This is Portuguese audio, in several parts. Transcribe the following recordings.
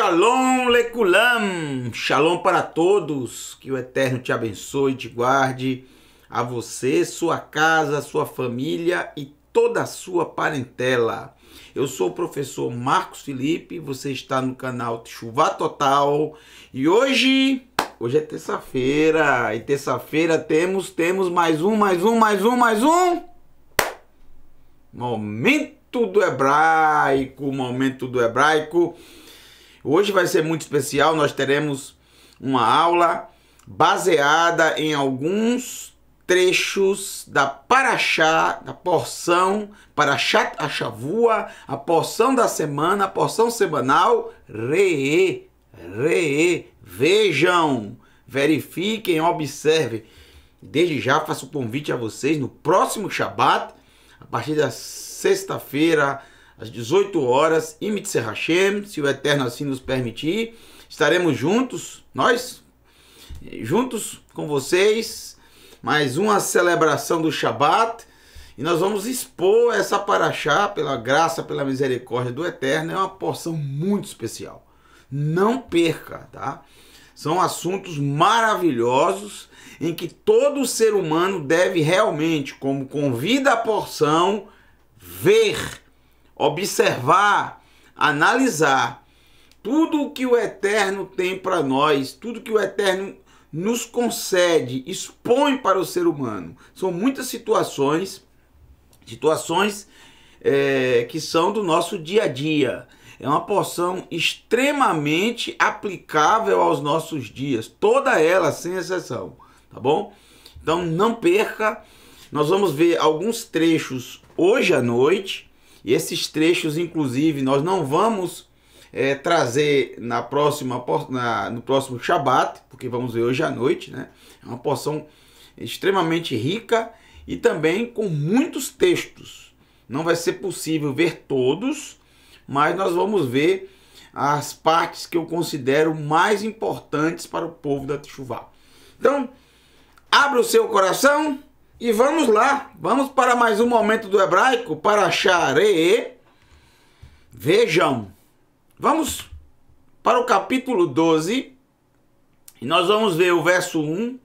Shalom Lekulam, Shalom para todos, que o Eterno te abençoe e te guarde, a você, sua casa, sua família e toda a sua parentela. Eu sou o professor Marcos Felipe, você está no canal Chuva Total e hoje, hoje é terça-feira e terça-feira temos, temos mais um, mais um, mais um, mais um momento do hebraico, momento do hebraico. Hoje vai ser muito especial, nós teremos uma aula baseada em alguns trechos da Paraxá, da porção Paraxá Achavua, a porção da semana, a porção semanal, Re, Re, vejam, verifiquem, observem. Desde já faço o convite a vocês no próximo Shabat, a partir da sexta-feira, às 18 horas, em Hashem, se o Eterno assim nos permitir. Estaremos juntos, nós, juntos com vocês, mais uma celebração do Shabat. E nós vamos expor essa paraxá, pela graça, pela misericórdia do Eterno, é uma porção muito especial. Não perca, tá? São assuntos maravilhosos em que todo ser humano deve realmente, como convida a porção, ver observar, analisar tudo o que o Eterno tem para nós, tudo que o Eterno nos concede, expõe para o ser humano. São muitas situações, situações é, que são do nosso dia a dia. É uma porção extremamente aplicável aos nossos dias, toda ela, sem exceção, tá bom? Então não perca. Nós vamos ver alguns trechos hoje à noite e esses trechos, inclusive, nós não vamos é, trazer na próxima, na, no próximo Shabat, porque vamos ver hoje à noite, né? É uma porção extremamente rica e também com muitos textos. Não vai ser possível ver todos, mas nós vamos ver as partes que eu considero mais importantes para o povo da Teshuvah. Então, abra o seu coração e vamos lá, vamos para mais um momento do hebraico, para Share. Vejam, vamos para o capítulo 12, e nós vamos ver o verso 1,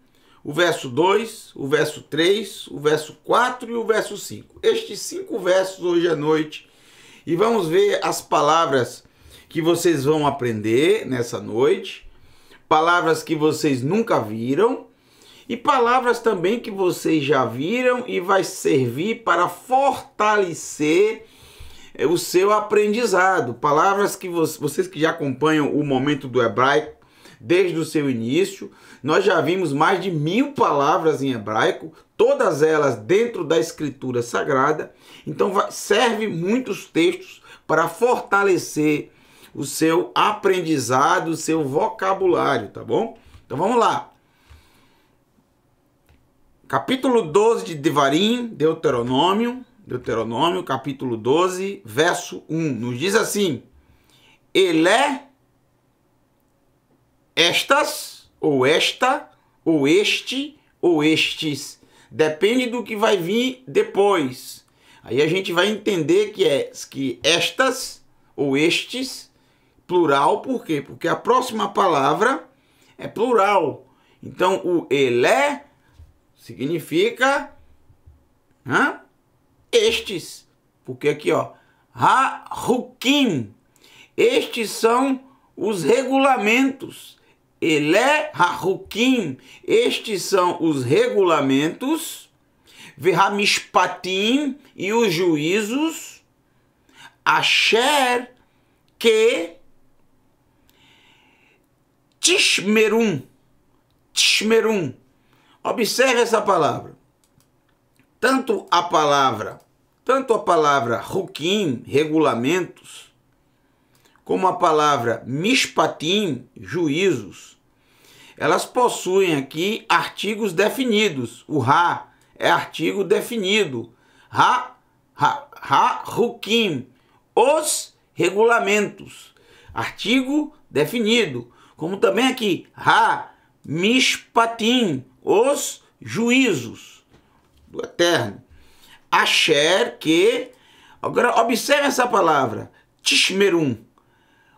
o verso 2, o verso 3, o verso 4 e o verso 5. Estes cinco versos hoje à noite, e vamos ver as palavras que vocês vão aprender nessa noite, palavras que vocês nunca viram e palavras também que vocês já viram e vai servir para fortalecer eh, o seu aprendizado. Palavras que vocês que já acompanham o momento do hebraico desde o seu início, nós já vimos mais de mil palavras em hebraico, todas elas dentro da escritura sagrada. Então serve muitos textos para fortalecer o seu aprendizado, o seu vocabulário, tá bom? Então vamos lá capítulo 12 de Devarim, Deuteronômio, Deuteronômio, capítulo 12, verso 1, nos diz assim: Ele é estas ou esta ou este ou estes, depende do que vai vir depois. Aí a gente vai entender que é que estas ou estes plural, por quê? Porque a próxima palavra é plural. Então o ele significa estes. Porque aqui, ó, ha-hukim. Estes são os regulamentos. Ele é ha-hukim. Estes são os regulamentos. Verramishpatim e os juízos. Asher que Tishmerum. Tishmerum Observe essa palavra. Tanto a palavra, tanto a palavra ruquim, regulamentos, como a palavra mishpatim, juízos, elas possuem aqui artigos definidos. O ra é artigo definido. Ra, ra, ra ruquim, os regulamentos, artigo definido. Como também aqui, ra, mishpatim, os juízos do Eterno. Asher, que. Agora, observe essa palavra. Tishmerum.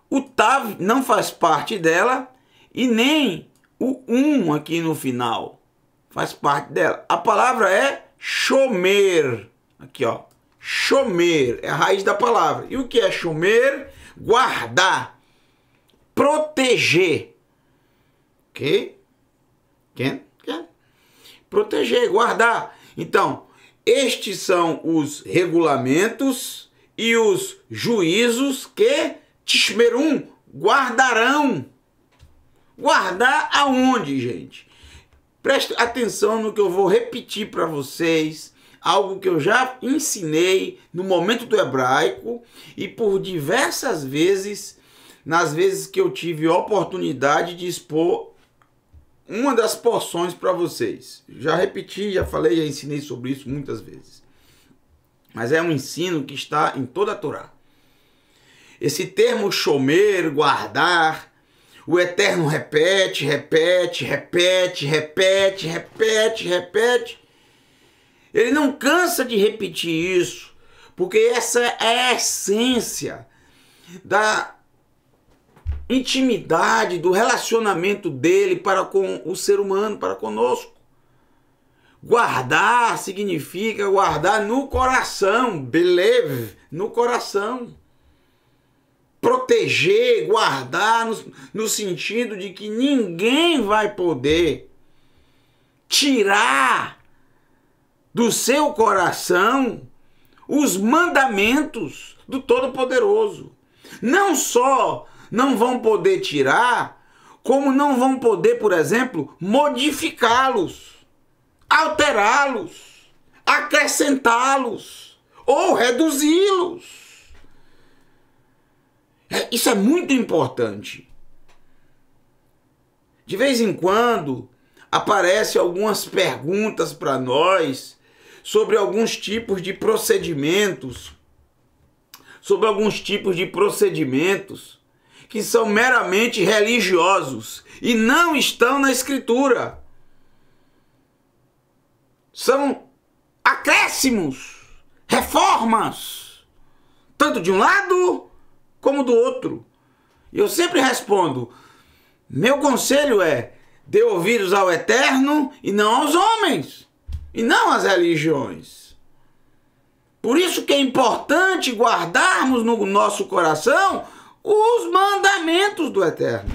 O Tav não faz parte dela e nem o um aqui no final faz parte dela. A palavra é chomer. Aqui, ó. Chomer é a raiz da palavra. E o que é chomer? Guardar, proteger. Ok? Ken? proteger, guardar. Então, estes são os regulamentos e os juízos que Tishmerum guardarão. Guardar aonde, gente? Preste atenção no que eu vou repetir para vocês, algo que eu já ensinei no momento do hebraico e por diversas vezes, nas vezes que eu tive oportunidade de expor uma das porções para vocês. Já repeti, já falei, já ensinei sobre isso muitas vezes. Mas é um ensino que está em toda a Torá. Esse termo chomer, guardar, o Eterno repete, repete, repete, repete, repete, repete. Ele não cansa de repetir isso, porque essa é a essência da intimidade, do relacionamento dele para com o ser humano, para conosco. Guardar significa guardar no coração, believe, no coração. Proteger, guardar, no, no sentido de que ninguém vai poder tirar do seu coração os mandamentos do Todo-Poderoso. Não só não vão poder tirar, como não vão poder, por exemplo, modificá-los, alterá-los, acrescentá-los ou reduzi-los. É, isso é muito importante. De vez em quando aparecem algumas perguntas para nós sobre alguns tipos de procedimentos, sobre alguns tipos de procedimentos que são meramente religiosos e não estão na Escritura. São acréscimos, reformas, tanto de um lado como do outro. E eu sempre respondo: meu conselho é dê ouvidos ao Eterno e não aos homens, e não às religiões. Por isso que é importante guardarmos no nosso coração os mandamentos do Eterno.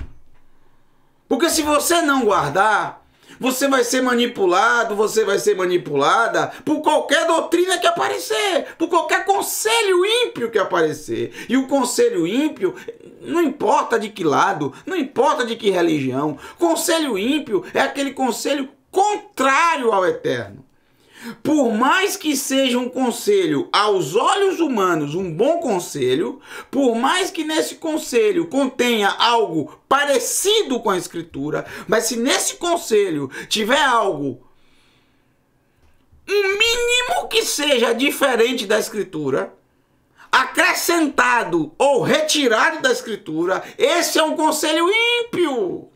Porque se você não guardar, você vai ser manipulado, você vai ser manipulada por qualquer doutrina que aparecer, por qualquer conselho ímpio que aparecer. E o conselho ímpio, não importa de que lado, não importa de que religião, conselho ímpio é aquele conselho contrário ao eterno. Por mais que seja um conselho aos olhos humanos um bom conselho, por mais que nesse conselho contenha algo parecido com a escritura, mas se nesse conselho tiver algo um mínimo que seja diferente da escritura, acrescentado ou retirado da escritura, esse é um conselho ímpio.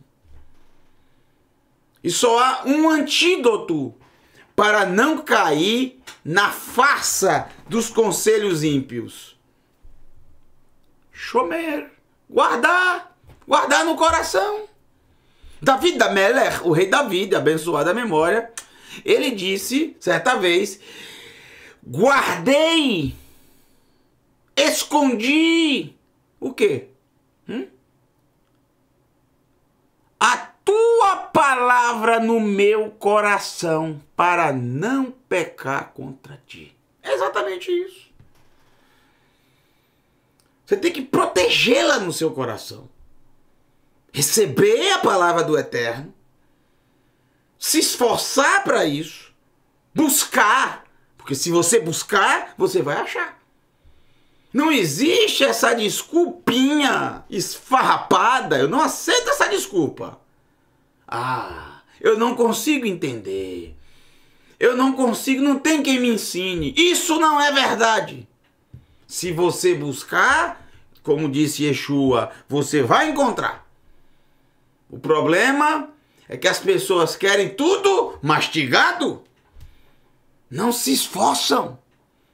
E só há um antídoto para não cair na farsa dos conselhos ímpios. Shomer, guardar, guardar no coração. Davi da Meller, o rei abençoado abençoada memória, ele disse certa vez: guardei, escondi o quê? Hum? palavra no meu coração para não pecar contra ti. É exatamente isso. Você tem que protegê-la no seu coração. Receber a palavra do Eterno. Se esforçar para isso. Buscar. Porque se você buscar, você vai achar. Não existe essa desculpinha esfarrapada. Eu não aceito essa desculpa. Ah, eu não consigo entender. Eu não consigo, não tem quem me ensine. Isso não é verdade. Se você buscar, como disse Yeshua, você vai encontrar. O problema é que as pessoas querem tudo mastigado. Não se esforçam,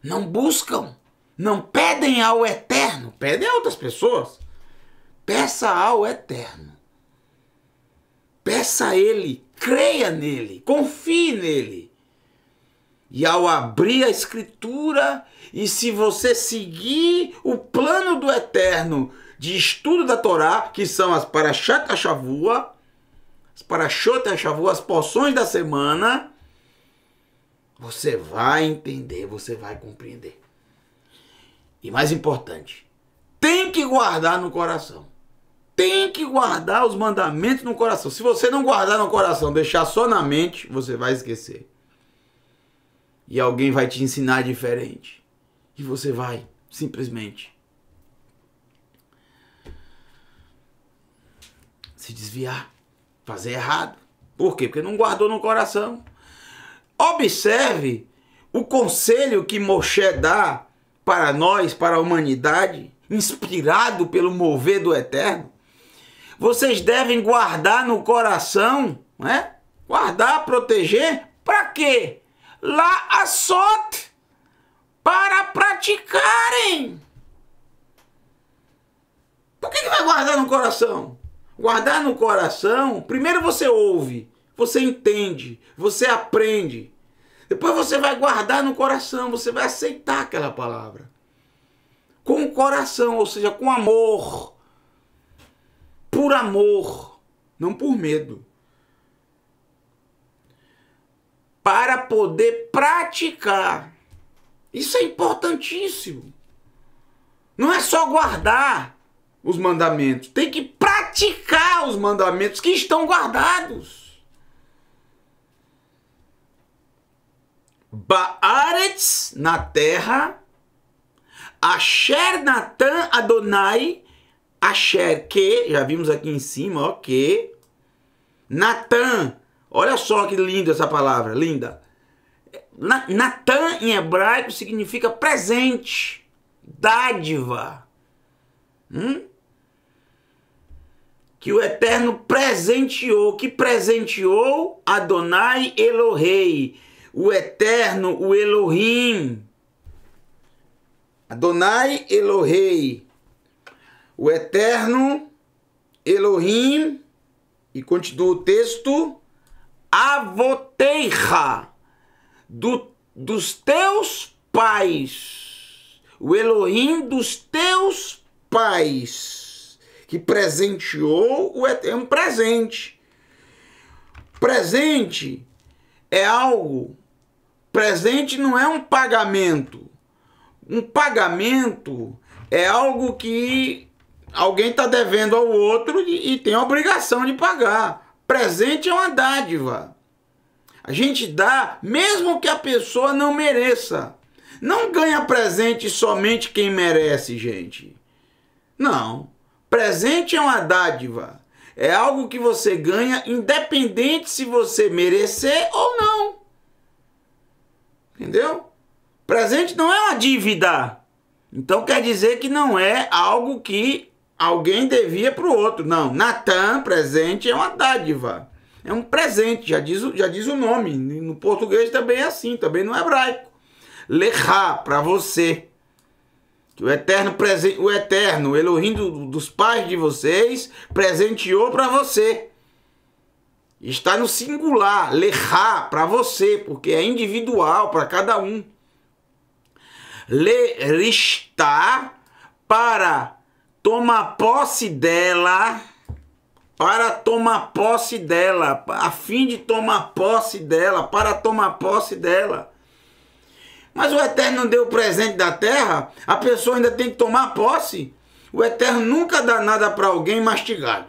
não buscam, não pedem ao eterno, pedem a outras pessoas. Peça ao eterno. Peça a Ele, creia nele, confie nele. E ao abrir a Escritura, e se você seguir o plano do Eterno de estudo da Torá, que são as Parashat Shavua, as Parashat Shavua, as porções da semana, você vai entender, você vai compreender. E mais importante, tem que guardar no coração tem que guardar os mandamentos no coração. Se você não guardar no coração, deixar só na mente, você vai esquecer. E alguém vai te ensinar diferente. E você vai, simplesmente, se desviar, fazer errado. Por quê? Porque não guardou no coração. Observe o conselho que Moshe dá para nós, para a humanidade, inspirado pelo mover do eterno vocês devem guardar no coração, né? Guardar, proteger, para quê? Lá a sorte para praticarem. Por que, que vai guardar no coração? Guardar no coração, primeiro você ouve, você entende, você aprende. Depois você vai guardar no coração, você vai aceitar aquela palavra. Com o coração, ou seja, com amor por amor, não por medo. Para poder praticar. Isso é importantíssimo. Não é só guardar os mandamentos, tem que praticar os mandamentos que estão guardados. Baaretz na terra, Asher Natan Adonai Asher, que, já vimos aqui em cima, ok? Natan, olha só que linda essa palavra, linda. Natan em hebraico significa presente, dádiva. Hum? Que o Eterno presenteou, que presenteou Adonai Elohei, o Eterno, o Elohim. Adonai Elohei, o eterno Elohim, e continua o texto, Avoteira, do, dos teus pais, o Elohim dos teus pais, que presenteou o é um presente. Presente é algo, presente não é um pagamento. Um pagamento é algo que Alguém está devendo ao outro e, e tem a obrigação de pagar. Presente é uma dádiva. A gente dá mesmo que a pessoa não mereça. Não ganha presente somente quem merece, gente. Não. Presente é uma dádiva. É algo que você ganha independente se você merecer ou não. Entendeu? Presente não é uma dívida. Então quer dizer que não é algo que Alguém devia para o outro. Não, Natan, presente, é uma dádiva. É um presente, já diz, já diz o nome. No português também é assim, também no hebraico. Lechá, para você. Que o eterno, o eterno Elohim do, dos pais de vocês presenteou para você. Está no singular, lechá, para você, porque é individual para cada um. Leristá, para Toma posse dela para tomar posse dela, a fim de tomar posse dela, para tomar posse dela. Mas o Eterno não deu o presente da terra, a pessoa ainda tem que tomar posse. O Eterno nunca dá nada para alguém mastigado.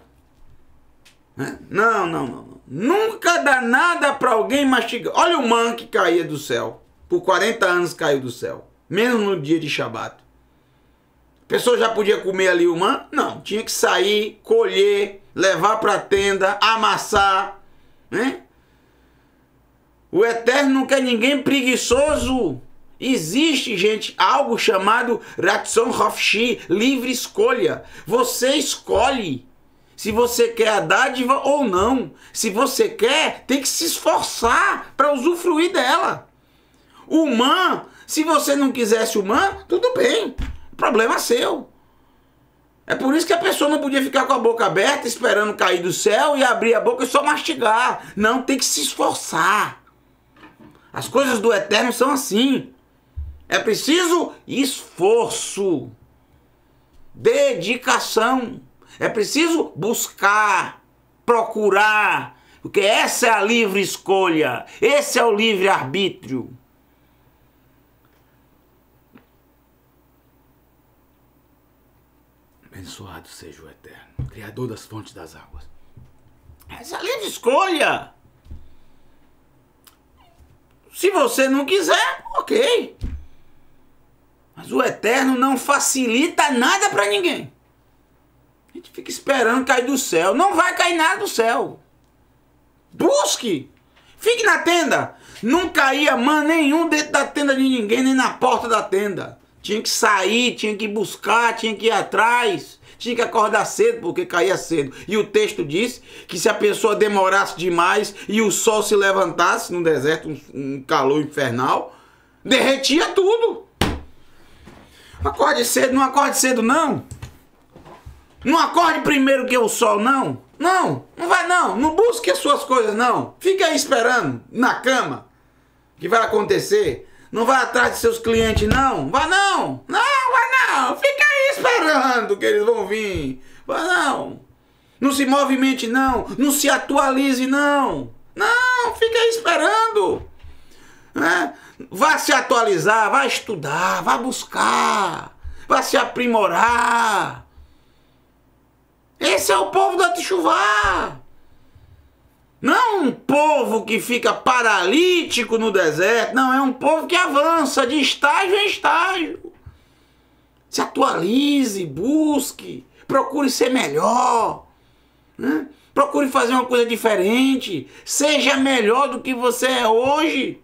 Né? Não, não, não. Nunca dá nada para alguém mastigado. Olha o man que caía do céu. Por 40 anos caiu do céu. Mesmo no dia de Shabat pessoa já podia comer ali humano? Não, tinha que sair, colher, levar para a tenda, amassar, né? O Eterno não quer ninguém preguiçoso. Existe, gente, algo chamado Ratson Hofshi, livre escolha. Você escolhe se você quer a dádiva ou não. Se você quer, tem que se esforçar para usufruir dela. Humã, se você não quisesse humã, tudo bem. Problema seu. É por isso que a pessoa não podia ficar com a boca aberta esperando cair do céu e abrir a boca e só mastigar. Não, tem que se esforçar. As coisas do eterno são assim. É preciso esforço, dedicação. É preciso buscar, procurar, porque essa é a livre escolha, esse é o livre arbítrio. Abençoado seja o Eterno, Criador das fontes das águas. Essa livre escolha! Se você não quiser, ok. Mas o Eterno não facilita nada para ninguém. A gente fica esperando cair do céu. Não vai cair nada do céu. Busque! Fique na tenda! Não caía man nenhum dentro da tenda de ninguém, nem na porta da tenda. Tinha que sair, tinha que buscar, tinha que ir atrás, tinha que acordar cedo, porque caía cedo. E o texto diz que se a pessoa demorasse demais e o sol se levantasse no deserto, um, um calor infernal, derretia tudo. Acorde cedo, não acorde cedo, não. Não acorde primeiro que o sol, não. Não, não vai não. Não busque as suas coisas, não. Fica aí esperando, na cama, que vai acontecer. Não vá atrás de seus clientes, não. Vá não. Não, vá não. Fica aí esperando que eles vão vir. Vá não. Não se movimente, não. Não se atualize, não. Não, fica aí esperando. Né? Vá se atualizar, vá estudar, vá buscar, vá se aprimorar. Esse é o povo da Tichuvá. Não é um povo que fica paralítico no deserto, não, é um povo que avança de estágio em estágio. Se atualize, busque, procure ser melhor, né? procure fazer uma coisa diferente, seja melhor do que você é hoje.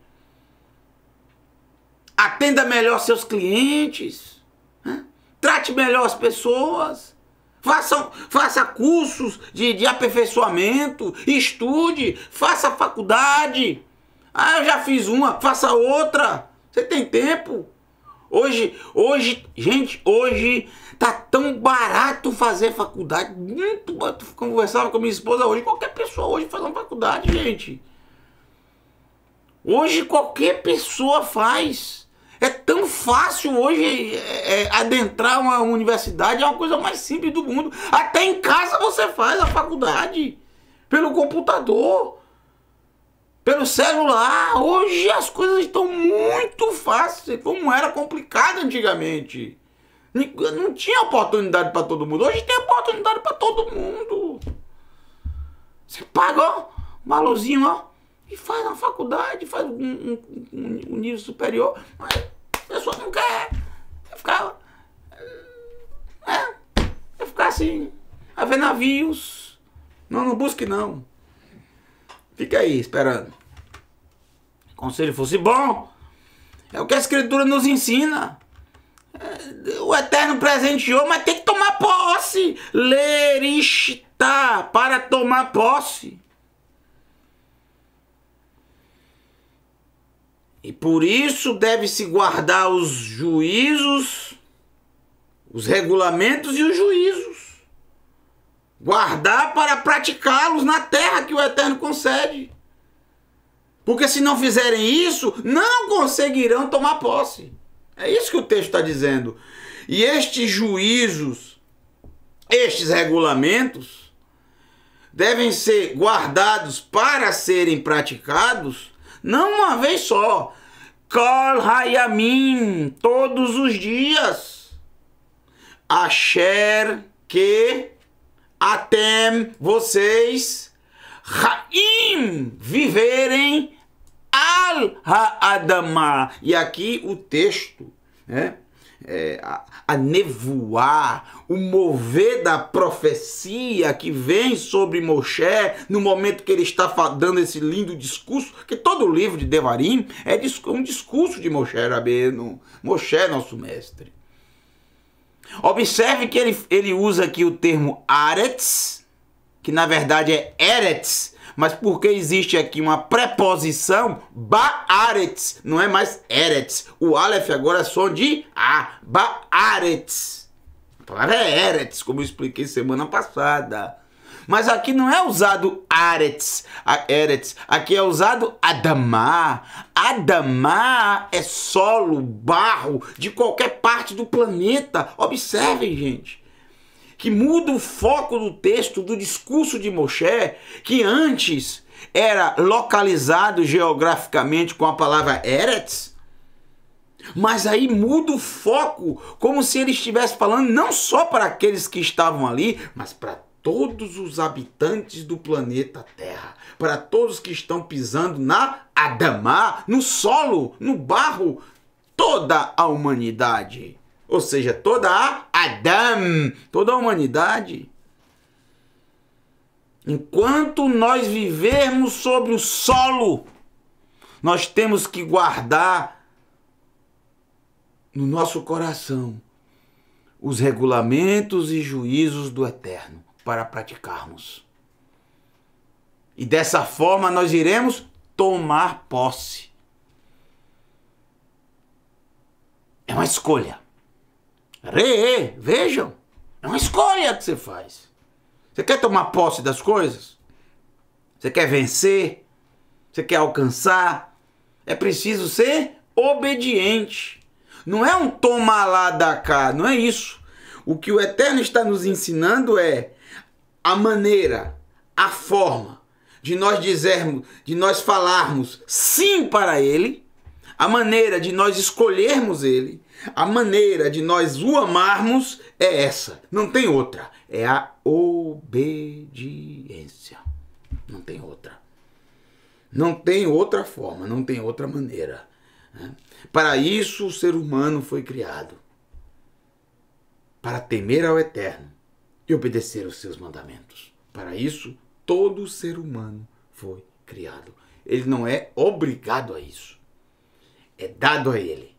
Atenda melhor seus clientes, né? trate melhor as pessoas. Façam, faça cursos de, de aperfeiçoamento, estude, faça faculdade. Ah, eu já fiz uma, faça outra. Você tem tempo? Hoje, hoje, gente, hoje tá tão barato fazer faculdade. Muito barato. Conversava com minha esposa hoje. Qualquer pessoa hoje faz uma faculdade, gente. Hoje qualquer pessoa faz. É tão fácil hoje é, é, adentrar uma universidade, é uma coisa mais simples do mundo. Até em casa você faz a faculdade, pelo computador, pelo celular. Hoje as coisas estão muito fáceis, como era complicado antigamente. Não tinha oportunidade para todo mundo. Hoje tem oportunidade para todo mundo. Você paga, ó, um valorzinho, ó. E faz na faculdade, faz um, um, um nível superior, mas a pessoa não quer. Eu ficava. É, eu ficava assim. A ver navios. Não, não busque não. Fica aí esperando. O conselho fosse bom. É o que a escritura nos ensina. É, o Eterno presenteou, mas é tem que tomar posse. Lerista para tomar posse. E por isso deve-se guardar os juízos, os regulamentos e os juízos. Guardar para praticá-los na terra que o Eterno concede. Porque se não fizerem isso, não conseguirão tomar posse. É isso que o texto está dizendo. E estes juízos, estes regulamentos, devem ser guardados para serem praticados não uma vez só. Kol Hayamim, todos os dias. Asher que atem vocês Haim viverem al adama E aqui o texto, né? é, a, a nevoar, o mover da profecia que vem sobre Moshe no momento que ele está dando esse lindo discurso, que todo o livro de Devarim é um discurso de Moshe Rabino Moshe nosso mestre. Observe que ele, ele usa aqui o termo Aretz, que na verdade é Eretz, mas porque existe aqui uma preposição, Baaretz, não é mais Eretz. O Aleph agora é som de A, Baaretz. A palavra é Eretz, como eu expliquei semana passada. Mas aqui não é usado Aretz, a Eretz. Aqui é usado Adamá. Adamá é solo, barro de qualquer parte do planeta. Observem, gente que muda o foco do texto, do discurso de Moshe, que antes era localizado geograficamente com a palavra Eretz, mas aí muda o foco, como se ele estivesse falando não só para aqueles que estavam ali, mas para todos os habitantes do planeta Terra, para todos que estão pisando na Adamá, no solo, no barro, toda a humanidade. Ou seja, toda a Adam, toda a humanidade. Enquanto nós vivermos sobre o solo, nós temos que guardar no nosso coração os regulamentos e juízos do Eterno para praticarmos. E dessa forma nós iremos tomar posse. É uma escolha. Re, vejam, é uma escolha que você faz. Você quer tomar posse das coisas? Você quer vencer? Você quer alcançar? É preciso ser obediente. Não é um toma lá da cá, não é isso. O que o Eterno está nos ensinando é a maneira, a forma de nós dizermos, de nós falarmos sim para Ele, a maneira de nós escolhermos Ele, a maneira de nós o amarmos é essa, não tem outra. É a obediência. Não tem outra. Não tem outra forma, não tem outra maneira. Né? Para isso o ser humano foi criado para temer ao Eterno e obedecer os seus mandamentos. Para isso, todo ser humano foi criado. Ele não é obrigado a isso, é dado a ele.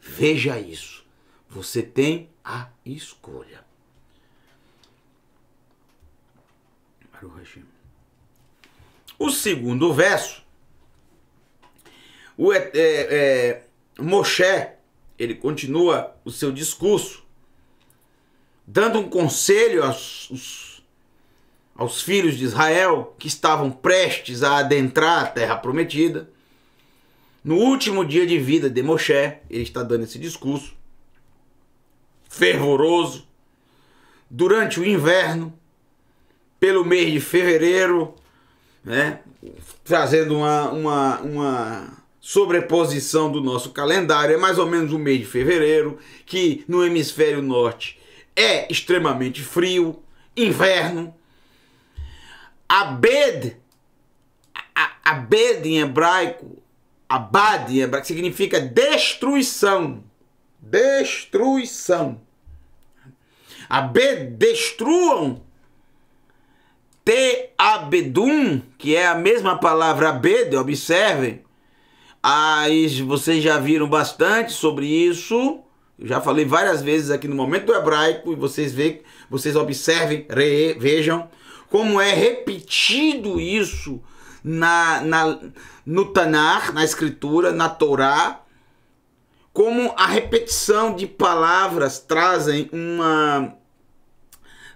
Veja isso. Você tem a escolha. O segundo verso, o é, é, Moshe, ele continua o seu discurso, dando um conselho aos, aos filhos de Israel que estavam prestes a adentrar a terra prometida no último dia de vida de Moshe, ele está dando esse discurso fervoroso durante o inverno, pelo mês de fevereiro, né, fazendo uma, uma, uma sobreposição do nosso calendário, é mais ou menos o mês de fevereiro, que no hemisfério norte é extremamente frio, inverno. Abed, Abed em hebraico Abad em hebraico significa destruição. Destruição. Abed, destruam. Teabedum, que é a mesma palavra Abed, observem. Aí vocês já viram bastante sobre isso. Eu já falei várias vezes aqui no momento do hebraico e vocês veem, vocês observem, re, vejam como é repetido isso na, na, no Tanar, na Escritura, na Torá, como a repetição de palavras trazem uma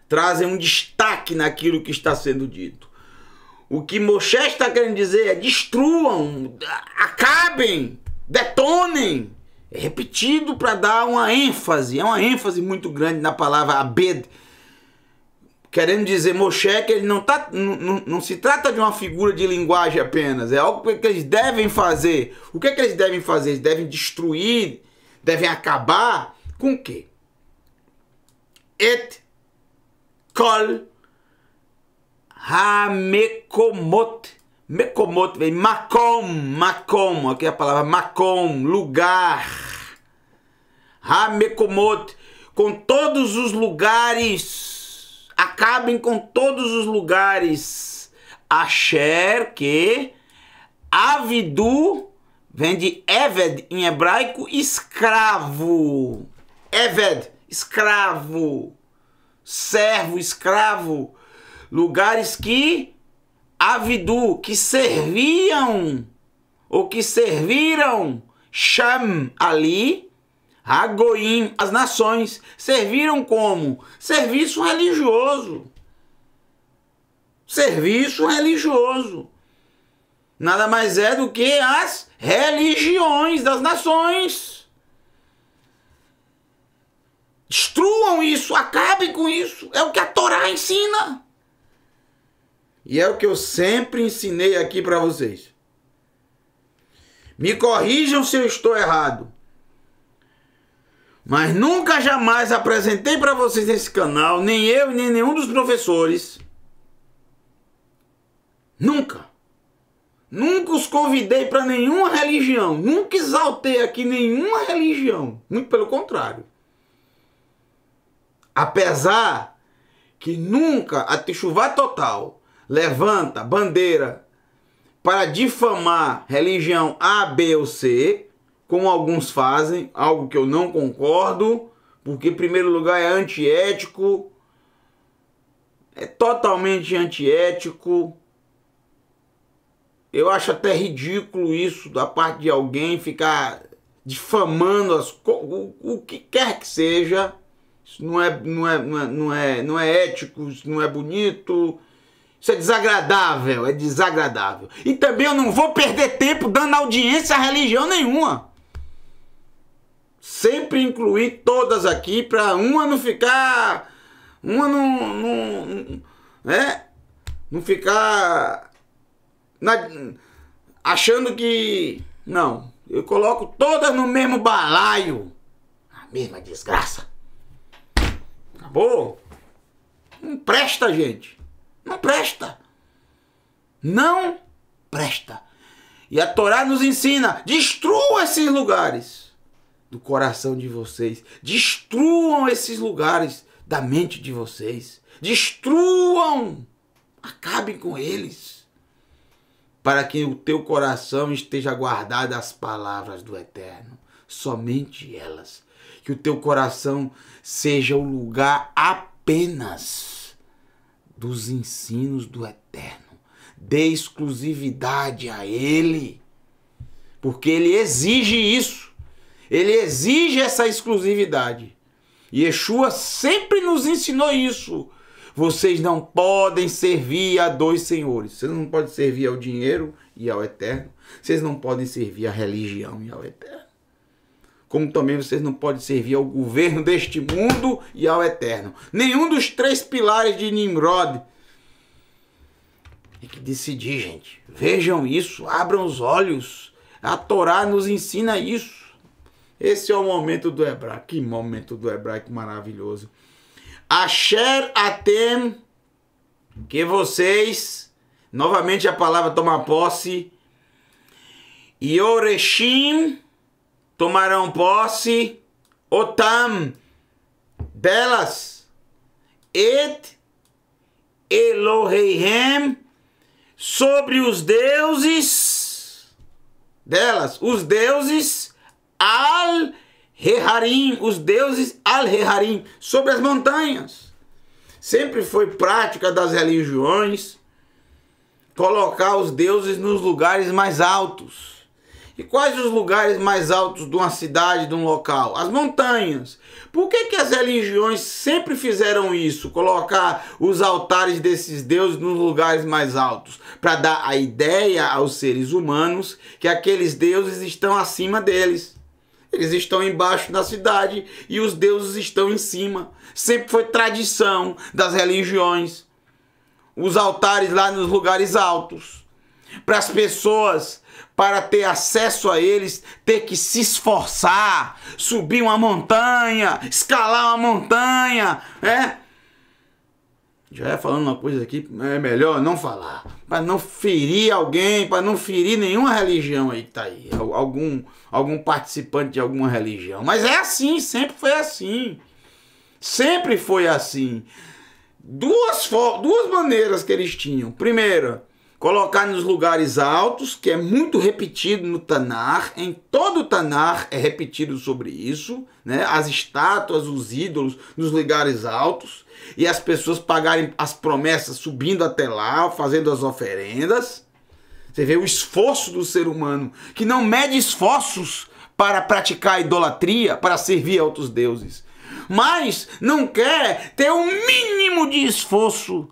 trazem um destaque naquilo que está sendo dito. O que Moshe está querendo dizer é destruam, acabem, detonem. É repetido para dar uma ênfase, é uma ênfase muito grande na palavra Abed, querendo dizer Moshe que ele não, tá, não, não se trata de uma figura de linguagem apenas, é algo que eles devem fazer. O que, é que eles devem fazer? Eles devem destruir, devem acabar com o quê? Et kol hamekomot. Mekomot vem makom, makom, aqui é a palavra makom, lugar. Hamekomot, com todos os lugares acabem com todos os lugares Asher, que Avidu vem de Eved em hebraico, escravo. Eved, escravo. Servo, escravo. Lugares que Avidu, que serviam ou que serviram Sham ali, Hagoim, as nações, serviram como serviço religioso. Serviço religioso. Nada mais é do que as religiões das nações. Destruam isso, acabem com isso. É o que a Torá ensina. E é o que eu sempre ensinei aqui para vocês. Me corrijam se eu estou errado mas nunca jamais apresentei para vocês nesse canal, nem eu nem nenhum dos professores. Nunca. Nunca os convidei para nenhuma religião, nunca exaltei aqui nenhuma religião, muito pelo contrário. Apesar que nunca a Tichuvá Total levanta bandeira para difamar religião A, B ou C, como alguns fazem, algo que eu não concordo, porque em primeiro lugar é antiético, é totalmente antiético. Eu acho até ridículo isso da parte de alguém ficar difamando as, o, o que quer que seja. Isso não é, não é, não é, não é, não é ético, isso não é bonito. Isso é desagradável, é desagradável. E também eu não vou perder tempo dando audiência a religião nenhuma. Sempre incluir todas aqui para uma não ficar. Uma não. não né? Não ficar. Na, achando que. Não. Eu coloco todas no mesmo balaio. A mesma desgraça. Acabou? Não presta, gente. Não presta. Não presta. E a Torá nos ensina: destrua esses lugares do coração de vocês. Destruam esses lugares da mente de vocês. Destruam! Acabem com eles. Para que o teu coração esteja guardado as palavras do Eterno. Somente elas. Que o teu coração seja o lugar apenas dos ensinos do Eterno. Dê exclusividade a Ele. Porque Ele exige isso. Ele exige essa exclusividade. E Yeshua sempre nos ensinou isso. Vocês não podem servir a dois senhores. Vocês não podem servir ao dinheiro e ao eterno. Vocês não podem servir à religião e ao eterno. Como também vocês não podem servir ao governo deste mundo e ao eterno. Nenhum dos três pilares de Nimrod. Tem é que decidir, gente. Vejam isso, abram os olhos. A Torá nos ensina isso. Esse é o momento do hebraico. Que momento do hebraico maravilhoso. Asher Atem, que vocês, novamente a palavra toma posse, e Oreshim tomarão posse, Otam, delas, Et Eloheihem, sobre os deuses delas, os deuses Al-Reharim, os deuses Al-Reharim, sobre as montanhas. Sempre foi prática das religiões colocar os deuses nos lugares mais altos. E quais os lugares mais altos de uma cidade, de um local? As montanhas. Por que, que as religiões sempre fizeram isso? Colocar os altares desses deuses nos lugares mais altos? Para dar a ideia aos seres humanos que aqueles deuses estão acima deles. Eles estão embaixo da cidade e os deuses estão em cima. Sempre foi tradição das religiões. Os altares lá nos lugares altos. Para as pessoas, para ter acesso a eles, ter que se esforçar, subir uma montanha, escalar uma montanha, né? já é falando uma coisa aqui, é melhor não falar, para não ferir alguém, para não ferir nenhuma religião aí que tá aí, algum algum participante de alguma religião. Mas é assim, sempre foi assim. Sempre foi assim. Duas duas maneiras que eles tinham. Primeira, Colocar nos lugares altos, que é muito repetido no Tanar, em todo o Tanar é repetido sobre isso, né? as estátuas, os ídolos nos lugares altos, e as pessoas pagarem as promessas subindo até lá, fazendo as oferendas. Você vê o esforço do ser humano, que não mede esforços para praticar idolatria, para servir a outros deuses, mas não quer ter o um mínimo de esforço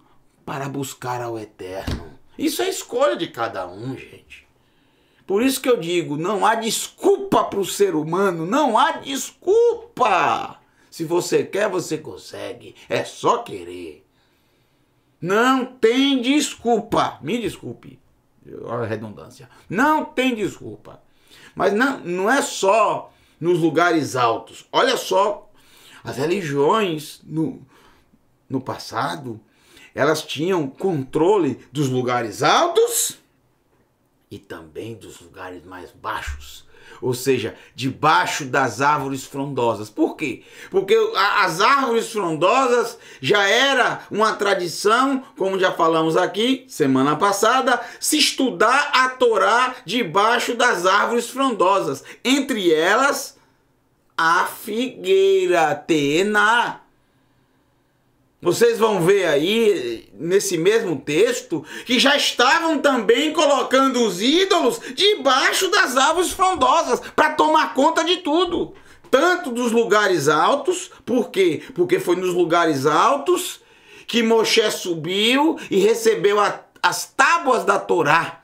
para buscar ao eterno. Isso é escolha de cada um, gente. Por isso que eu digo, não há desculpa para o ser humano, não há desculpa. Se você quer, você consegue. É só querer. Não tem desculpa. Me desculpe. Olha a redundância. Não tem desculpa. Mas não, não é só nos lugares altos. Olha só, as religiões no, no passado elas tinham controle dos lugares altos e também dos lugares mais baixos. Ou seja, debaixo das árvores frondosas. Por quê? Porque as árvores frondosas já era uma tradição, como já falamos aqui semana passada, se estudar a Torá debaixo das árvores frondosas. Entre elas, a figueira, Tená. Vocês vão ver aí, nesse mesmo texto, que já estavam também colocando os ídolos debaixo das árvores frondosas para tomar conta de tudo. Tanto dos lugares altos, por quê? Porque foi nos lugares altos que Moisés subiu e recebeu a, as tábuas da Torá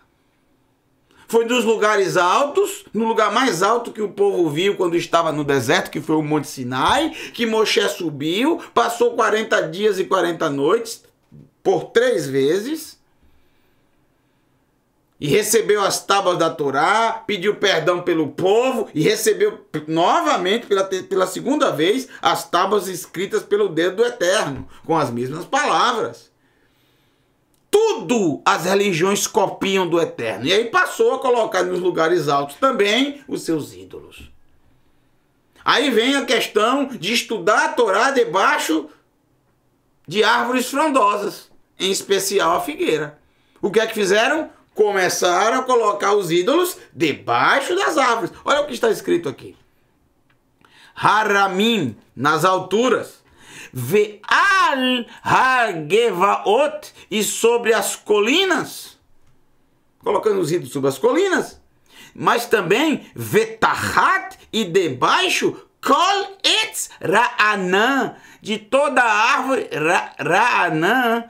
foi dos lugares altos, no lugar mais alto que o povo viu quando estava no deserto, que foi o Monte Sinai, que Moisés subiu, passou 40 dias e 40 noites, por três vezes, e recebeu as tábuas da Torá, pediu perdão pelo povo, e recebeu novamente, pela, pela segunda vez, as tábuas escritas pelo dedo do Eterno, com as mesmas palavras tudo as religiões copiam do eterno. E aí passou a colocar nos lugares altos também os seus ídolos. Aí vem a questão de estudar a Torá debaixo de árvores frondosas, em especial a figueira. O que é que fizeram? Começaram a colocar os ídolos debaixo das árvores. Olha o que está escrito aqui. Haramim, nas alturas, Ve'al Hagevaot e sobre as colinas, colocando os ídolos sobre as colinas, mas também Vetahat e debaixo Kol Etz Ra'anã, de toda a árvore Ra'anã.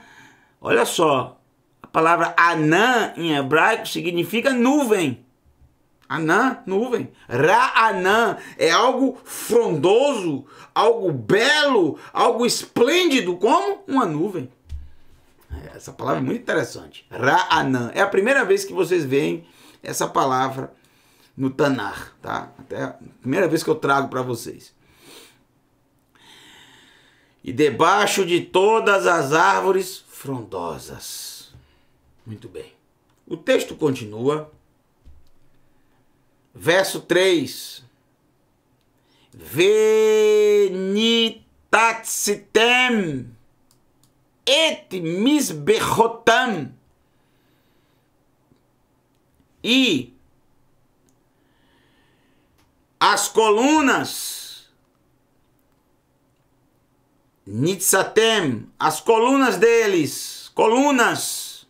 Olha só, a palavra Anã em hebraico significa nuvem. Anã, nuvem. Ra-anã é algo frondoso, algo belo, algo esplêndido, como uma nuvem. É, essa palavra é muito interessante. Ra-anã. É a primeira vez que vocês veem essa palavra no Tanar, tá? Até a primeira vez que eu trago para vocês. E debaixo de todas as árvores frondosas. Muito bem. O texto continua verso 3. Venitatsitem et misbechotam. E as colunas Nitsatem, as colunas deles, colunas,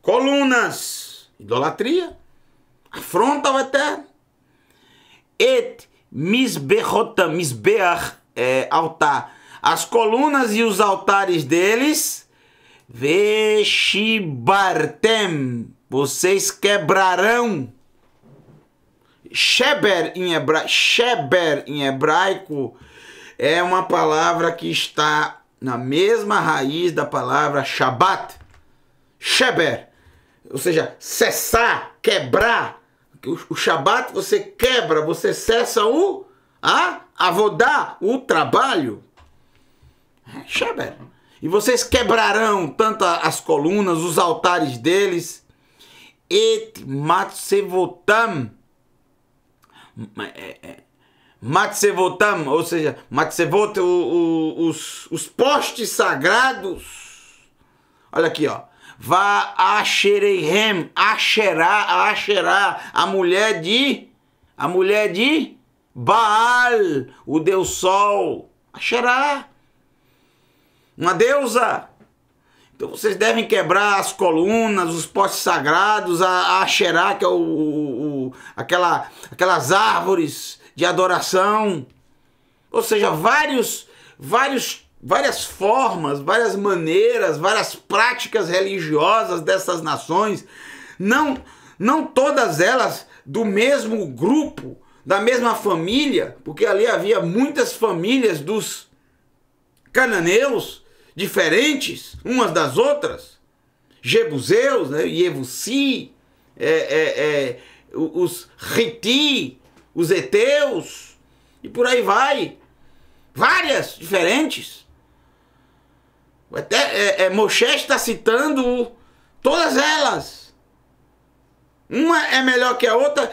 colunas, idolatria afrontam até. Et misbehotam, misbear é, eh, altar. As colunas e os altares deles. Veshibartem, vocês quebrarão. Sheber em, hebra... Sheber em hebraico é uma palavra que está na mesma raiz da palavra Shabat. Sheber, ou seja, cessar, quebrar, o, Shabat você quebra, você cessa o a avodar, o trabalho. É, Shabat. E vocês quebrarão tanto as colunas, os altares deles. Et matsevotam. É, é. Matsevotam, ou seja, matsevot, os, os postes sagrados. Olha aqui, ó. Vá a Xereihem, Asherá, Asherá, a mulher de, a mulher de Baal, o deus sol. Asherá, uma deusa. Então vocês devem quebrar as colunas, os postes sagrados, a Asherá, que é o, o, o aquela, aquelas árvores de adoração. Ou seja, vários, vários várias formas, várias maneiras, várias práticas religiosas dessas nações, não, não todas elas do mesmo grupo, da mesma família, porque ali havia muitas famílias dos cananeus diferentes umas das outras, Jebuseus, né, Yevusi, é, é, é, os Riti, os Eteus, e por aí vai. Várias diferentes. Até, é, é, Moshe está citando todas elas. Uma é melhor que a outra.